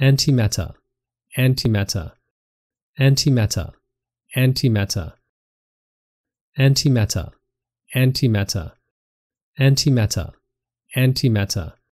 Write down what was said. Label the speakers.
Speaker 1: antimatter, antimatter, antimatter, antimatter, antimatter, antimatter, antimatter, antimatter